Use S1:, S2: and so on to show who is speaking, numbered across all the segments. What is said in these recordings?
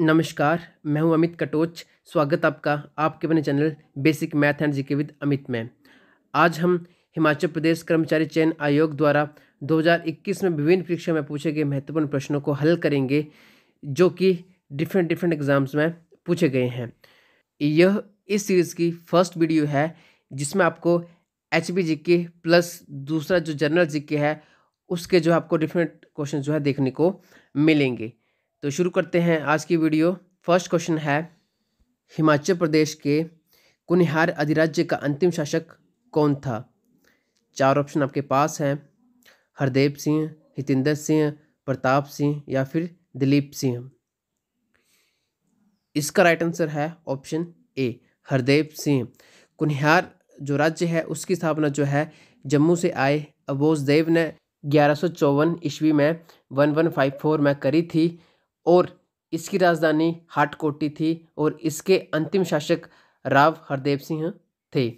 S1: नमस्कार मैं हूं अमित कटोच स्वागत आपका आपके अपने channel basic math and GK with Amit में आज हम हिमाचल प्रदेश कर्मचारी चयन आयोग द्वारा 2021 में विभिन्न परीक्षा में पूछे गए महत्वपूर्ण प्रश्नों को हल करेंगे जो कि डिफरेंट डिफरेंट एग्ज़ाम्स में पूछे गए हैं यह इस सीरीज़ की फर्स्ट वीडियो है जिसमें आपको एच बी प्लस दूसरा जो जनरल जी है उसके जो आपको डिफरेंट क्वेश्चन जो है देखने को मिलेंगे तो शुरू करते हैं आज की वीडियो फर्स्ट क्वेश्चन है हिमाचल प्रदेश के कुनिहार अधिराज्य का अंतिम शासक कौन था चार ऑप्शन आपके पास हैं हरदेव सिंह हितेंद्र सिंह प्रताप सिंह या फिर दिलीप सिंह इसका राइट आंसर है ऑप्शन ए हरदेव सिंह कुनिहार जो राज्य है उसकी स्थापना जो है जम्मू से आए अबोजदेव ने ग्यारह ईस्वी में 1154 में करी थी और इसकी राजधानी हाटकोटी थी और इसके अंतिम शासक राव हरदेव सिंह थे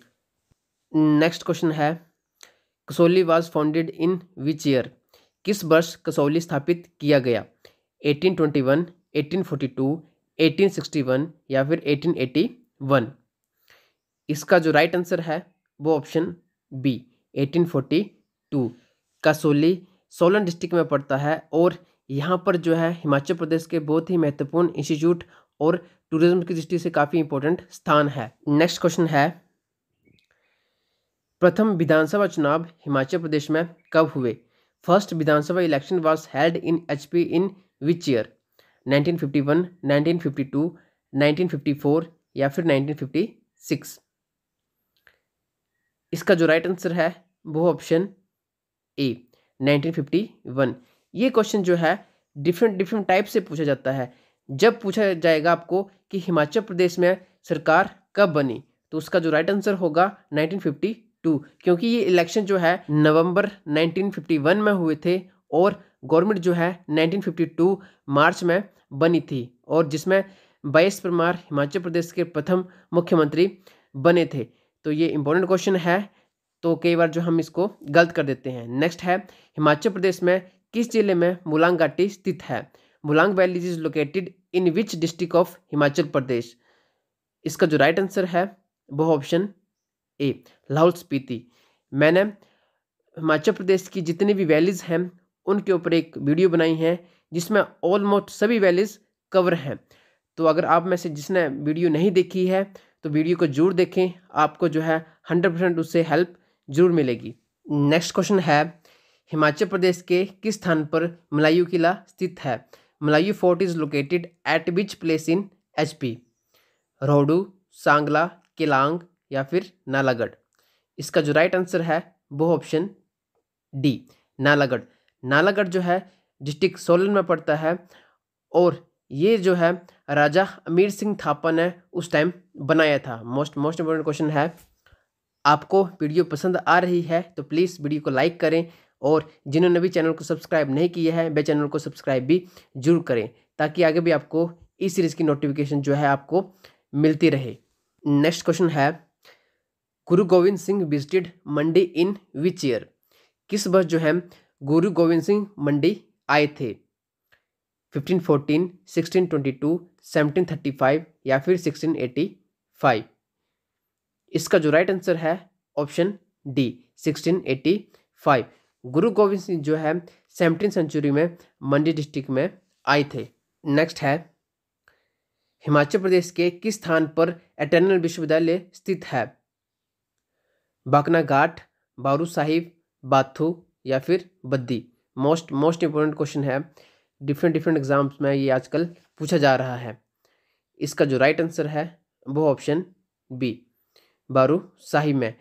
S1: नेक्स्ट क्वेश्चन है Kasauli was founded in which year किस वर्ष कसौली स्थापित किया गया 1821, 1842, 1861 या फिर 1881 इसका जो राइट आंसर है वो option B 1842 Kasauli Solan district में पड़ता है और यहाँ पर जो है हिमाचल प्रदेश के बहुत ही महत्वपूर्ण इंस्टीट्यूट और टूरिज्म की दृष्टि से काफ़ी इंपॉर्टेंट स्थान है नेक्स्ट क्वेश्चन है प्रथम विधानसभा चुनाव हिमाचल प्रदेश में कब हुए फर्स्ट विधानसभा election was held in H P in which year 1951, 1952, 1954 या फिर 1956 इसका जो राइट आंसर है वो ऑप्शन ए 1951 ये क्वेश्चन जो है डिफरेंट डिफरेंट टाइप से पूछा जाता है जब पूछा जाएगा आपको कि हिमाचल प्रदेश में सरकार कब बनी तो उसका जो राइट आंसर होगा 1952 क्योंकि ये इलेक्शन जो है नवंबर 1951 में हुए थे और गवर्नमेंट जो है 1952 मार्च में बनी थी और जिसमें बाईस परमार हिमाचल प्रदेश के प्रथम मुख्यमंत्री बने थे तो ये इंपॉर्टेंट क्वेश्चन है तो कई बार जो हम इसको गलत कर देते हैं नेक्स्ट है हिमाचल प्रदेश में किस जिले में मुलांग घाटी स्थित है Mulang valley is located in which district of Himachal Pradesh इसका जो राइट आंसर है वो ऑप्शन ए लाहौल स्पीति मैंने हिमाचल प्रदेश की जितनी भी वैलीज हैं उनके ऊपर एक वीडियो बनाई है जिसमें ऑलमोस्ट सभी वैलीज कवर हैं तो अगर आप में से जिसने वीडियो नहीं देखी है तो वीडियो को जरूर देखें आपको जो है हंड्रेड परसेंट उससे हेल्प जरूर मिलेगी नेक्स्ट क्वेश्चन है हिमाचल प्रदेश के किस स्थान पर मलायू किला स्थित है Malayu fort is located at which place in H P Rohru Sangla Keylong या फिर नालागढ़ इसका जो राइट आंसर है वो ऑप्शन डी नालागढ़ नालागढ़ जो है डिस्ट्रिक्ट सोलन में पड़ता है और ये जो है राजा अमीर सिंह थापा ने उस टाइम बनाया था मोस्ट मोस्ट इम्पोर्टेंट क्वेश्चन है आपको वीडियो पसंद आ रही है तो प्लीज़ वीडियो को लाइक करें और जिन्होंने भी चैनल को सब्सक्राइब नहीं किया है वे चैनल को सब्सक्राइब भी जरूर करें ताकि आगे भी आपको इस सीरीज़ की नोटिफिकेशन जो है आपको मिलती रहे नेक्स्ट क्वेश्चन है Guru Gobind Singh visited Mandi in which year किस वर्ष जो है गुरु गोविंद सिंह मंडी आए थे 1514, 1622, 1735 या फिर 1685 इसका जो राइट आंसर है ऑप्शन डी 1685 गुरु गोविंद सिंह जो है सेवनटीन सेंचुरी में मंडी डिस्ट्रिक्ट में आए थे नेक्स्ट है हिमाचल प्रदेश के किस स्थान पर एटर्नल विश्वविद्यालय स्थित है बाकना घाट बारू साहिब बाथू या फिर Baddi most most important question है डिफरेंट डिफरेंट एग्जाम्स में ये आजकल पूछा जा रहा है इसका जो राइट आंसर है वो ऑप्शन बी बारू साहिब में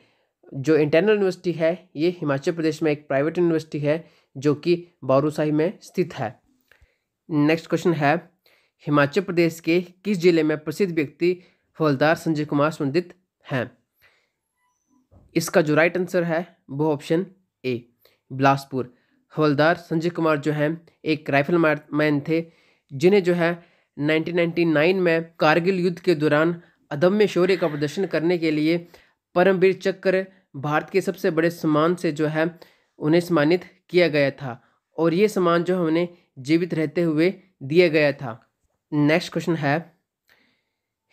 S1: जो इंटरनल यूनिवर्सिटी है ये हिमाचल प्रदेश में एक प्राइवेट यूनिवर्सिटी है जो कि बारूसाही में स्थित है नेक्स्ट क्वेश्चन है हिमाचल प्रदेश के किस जिले में प्रसिद्ध व्यक्ति हवलदार संजय कुमार संबंधित हैं इसका जो राइट आंसर है वो ऑप्शन ए बिलासपुर हवलदार संजय कुमार जो हैं एक राइफल मैन थे जिन्हें जो है 1999 में कारगिल युद्ध के दौरान अदम्य शौर्य का प्रदर्शन करने के लिए परमवीर चक्र भारत के सबसे बड़े सम्मान से जो है उन्हें सम्मानित किया गया था और ये सम्मान जो है उन्हें जीवित रहते हुए दिया गया था नेक्स्ट क्वेश्चन है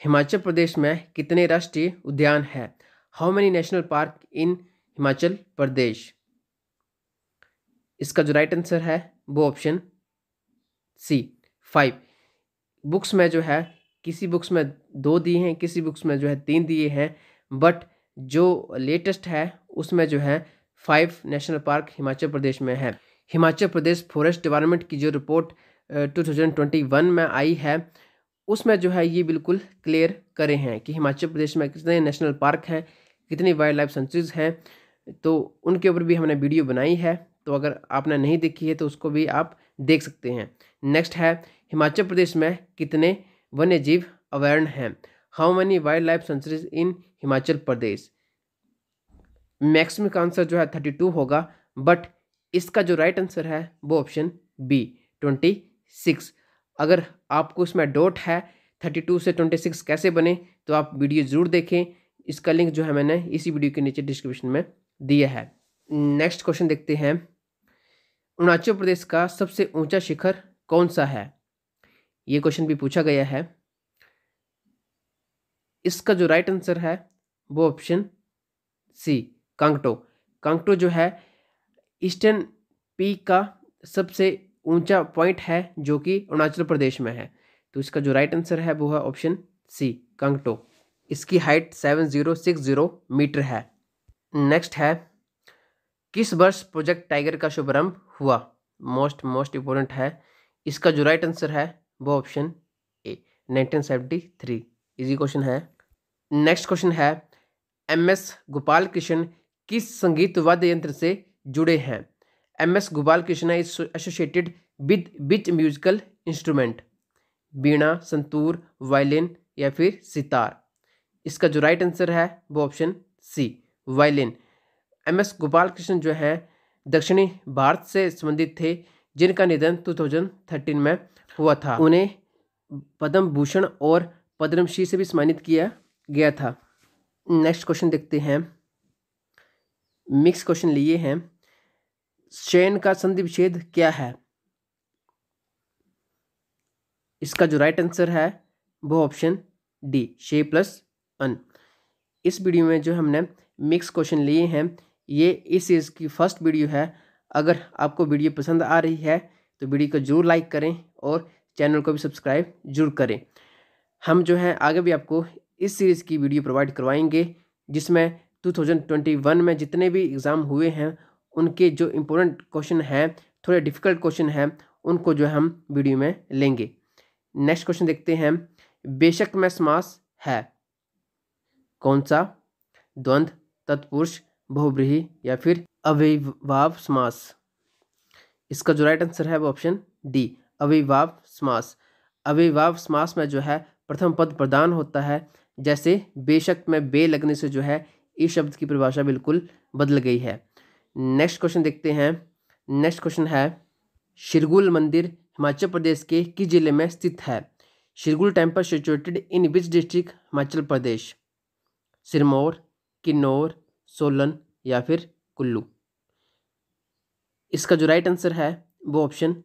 S1: हिमाचल प्रदेश में कितने राष्ट्रीय उद्यान हैं how many national park in Himachal Pradesh इसका जो राइट आंसर है वो ऑप्शन सी फाइव बुक्स में जो है किसी बुक्स में दो दिए हैं किसी बुक्स में जो है तीन दिए हैं बट जो लेटेस्ट है उसमें जो है five national park Himachal Pradesh में है हिमाचल प्रदेश फॉरेस्ट डिपार्टमेंट की जो report two thousand twenty one में आई है उसमें जो है ये बिल्कुल क्लियर करे हैं कि हिमाचल प्रदेश में कितने नेशनल पार्क हैं कितनी वाइल्ड लाइफ सेंचुरीज हैं तो उनके ऊपर भी हमने वीडियो बनाई है तो अगर आपने नहीं देखी है तो उसको भी आप देख सकते हैं नेक्स्ट है हिमाचल प्रदेश में कितने वन्य जीव अवैर्ण हैं how many wild life sanctuaries in Himachal Pradesh मैक्सिमिक आंसर जो है थर्टी टू होगा बट इसका जो राइट आंसर है वो ऑप्शन बी ट्वेंटी सिक्स अगर आपको इसमें डोट है थर्टी टू से ट्वेंटी सिक्स कैसे बने तो आप वीडियो ज़रूर देखें इसका लिंक जो है मैंने इसी वीडियो के नीचे डिस्क्रिप्शन में दिया है नेक्स्ट क्वेश्चन देखते हैं अरुणाचल प्रदेश का सबसे ऊंचा शिखर कौन सा है ये क्वेश्चन भी पूछा गया है इसका जो राइट आंसर है वो ऑप्शन सी कांगटो कांगटो जो है ईस्टर्न पीक का सबसे ऊंचा पॉइंट है जो कि अरुणाचल प्रदेश में है तो इसका जो राइट आंसर है वो है ऑप्शन सी कांगटो इसकी height seven zero six zero meter है नेक्स्ट है किस वर्ष प्रोजेक्ट टाइगर का शुभारंभ हुआ मोस्ट मोस्ट इम्पोर्टेंट है इसका जो राइट आंसर है वो option A nineteen seventy three easy question है नेक्स्ट क्वेश्चन है एम एस गोपाल कृष्ण किस संगीत वाद्य यंत्र से जुड़े हैं M S Gopal Krishna is associated with which musical instrument veena santoor violin या फिर सितार इसका जो राइट आंसर है वो option C violin M S Gopal Krishna जो हैं दक्षिणी भारत से संबंधित थे जिनका निधन 2013 में हुआ था उन्हें पद्म भूषण और पद्मश्री से भी सम्मानित किया गया था नेक्स्ट क्वेश्चन देखते हैं मिक्स क्वेश्चन लिए हैं चयन का संधि विच्छेद क्या है इसका जो राइट आंसर है वो ऑप्शन डी शे प्लस अन इस वीडियो में जो हमने मिक्स क्वेश्चन लिए हैं ये इस सीरीज की फर्स्ट वीडियो है अगर आपको वीडियो पसंद आ रही है तो वीडियो को जरूर लाइक करें और चैनल को भी सब्सक्राइब जरूर करें हम जो है आगे भी आपको इस सीरीज़ की वीडियो प्रोवाइड करवाएंगे जिसमें 2021 में जितने भी एग्ज़ाम हुए हैं उनके जो इम्पोर्टेंट क्वेश्चन हैं थोड़े डिफ़िकल्ट क्वेश्चन हैं उनको जो हम वीडियो में लेंगे नेक्स्ट क्वेश्चन देखते हैं बेशक में समास है कौन सा द्वंद्व तत्पुरुष बहुब्रीही या फिर अविभाव समास इसका जो राइट आंसर है वो ऑप्शन डी अविभाव समास अविभाव समास में जो है प्रथम पद प्रदान होता है जैसे बेशक में बे लगने से जो है इस शब्द की परिभाषा बिल्कुल बदल गई है नेक्स्ट क्वेश्चन देखते हैं नेक्स्ट क्वेश्चन है शिरगुल मंदिर हिमाचल प्रदेश के किस जिले में स्थित है Shirgul temple situated in which district Himachal Pradesh Sirmaur Kinnaur Solan या फिर कुल्लू इसका जो राइट आंसर है वो option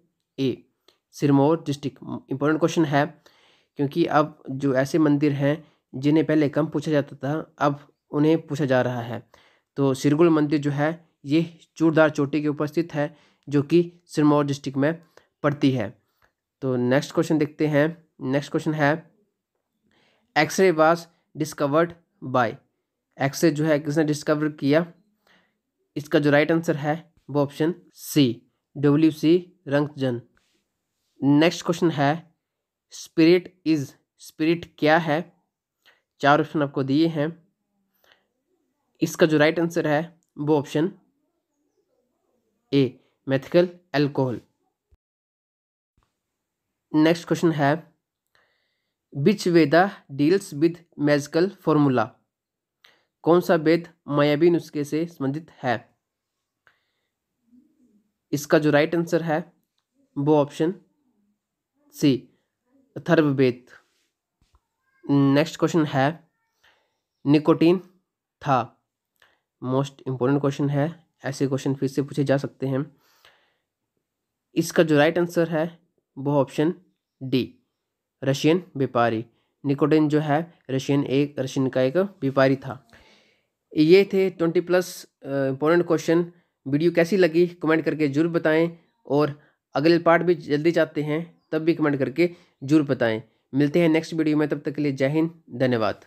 S1: A Sirmaur district important question है क्योंकि अब जो ऐसे मंदिर हैं जिन्हें पहले कम पूछा जाता था अब उन्हें पूछा जा रहा है तो सिरगुल मंदिर जो है ये चूड़दार चोटी के उपस्थित है जो कि सिरमौर डिस्ट्रिक्ट में पड़ती है तो नेक्स्ट क्वेश्चन देखते हैं नेक्स्ट क्वेश्चन है x ray was discovered by x ray जो है किसने डिस्कवर किया इसका जो राइट आंसर है वो option C W C Roentgen next question है स्पिरिट इज स्पिरिट क्या है चार ऑप्शन आपको दिए हैं इसका जो राइट आंसर है वो option A methyl alcohol next question है which Veda deals with magical formula कौन सा वेद मायावी नुस्खे से संबंधित है इसका जो राइट आंसर है वो option C Atharvaveda next question है निकोटीन था मोस्ट इम्पोर्टेंट क्वेश्चन है ऐसे क्वेश्चन फिर से पूछे जा सकते हैं इसका जो राइट आंसर है वो ऑप्शन डी रशियन व्यापारी निकोटिन जो है रशियन एक रशियन का एक व्यापारी था ये थे twenty plus important question video कैसी लगी कमेंट करके जरूर बताएं और अगले पार्ट भी जल्दी चाहते हैं तब भी कमेंट करके जरूर बताएं मिलते हैं नेक्स्ट वीडियो में तब तक के लिए जय हिंद धन्यवाद